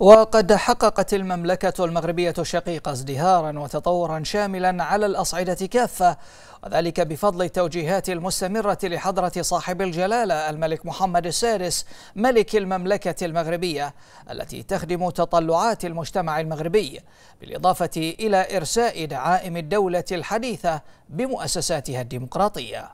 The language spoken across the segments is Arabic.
وقد حققت المملكة المغربية الشقيقة ازدهارا وتطورا شاملا على الأصعدة كافة وذلك بفضل التوجيهات المستمرة لحضرة صاحب الجلالة الملك محمد السادس ملك المملكة المغربية التي تخدم تطلعات المجتمع المغربي بالإضافة إلى إرساء دعائم الدولة الحديثة بمؤسساتها الديمقراطية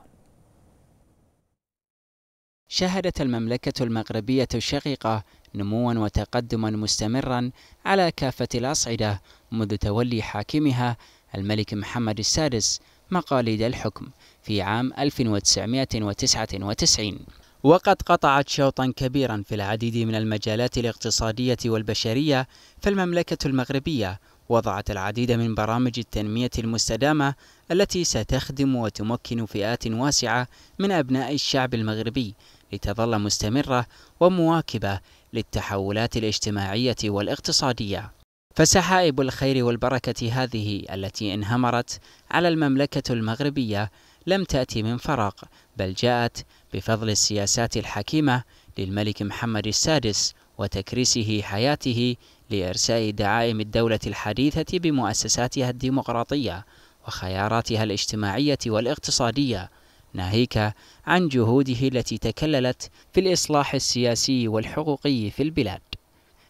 شهدت المملكة المغربية الشقيقة نموا وتقدما مستمرا على كافة الأصعدة منذ تولي حاكمها الملك محمد السادس مقاليد الحكم في عام 1999 وقد قطعت شوطا كبيرا في العديد من المجالات الاقتصادية والبشرية فالمملكة المغربية وضعت العديد من برامج التنمية المستدامة التي ستخدم وتمكن فئات واسعة من أبناء الشعب المغربي لتظل مستمرة ومواكبة للتحولات الاجتماعية والاقتصادية فسحائب الخير والبركة هذه التي انهمرت على المملكة المغربية لم تأتي من فراغ بل جاءت بفضل السياسات الحكيمة للملك محمد السادس وتكريسه حياته لإرساء دعائم الدولة الحديثة بمؤسساتها الديمقراطية وخياراتها الاجتماعية والاقتصادية ناهيك عن جهوده التي تكللت في الإصلاح السياسي والحقوقي في البلاد.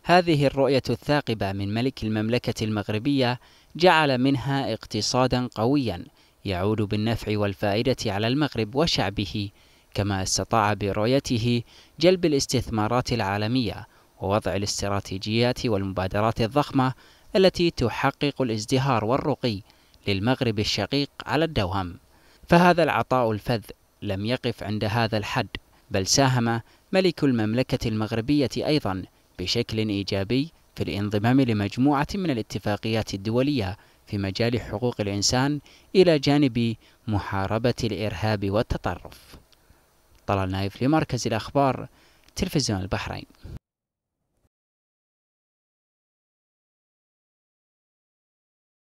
هذه الرؤية الثاقبة من ملك المملكة المغربية جعل منها اقتصادا قويا يعود بالنفع والفائدة على المغرب وشعبه، كما استطاع برؤيته جلب الاستثمارات العالمية ووضع الاستراتيجيات والمبادرات الضخمة التي تحقق الازدهار والرقي للمغرب الشقيق على الدوام. فهذا العطاء الفذ لم يقف عند هذا الحد بل ساهم ملك المملكة المغربية أيضا بشكل إيجابي في الانضمام لمجموعة من الاتفاقيات الدولية في مجال حقوق الإنسان إلى جانب محاربة الإرهاب والتطرف طلال نايف لمركز الأخبار تلفزيون البحرين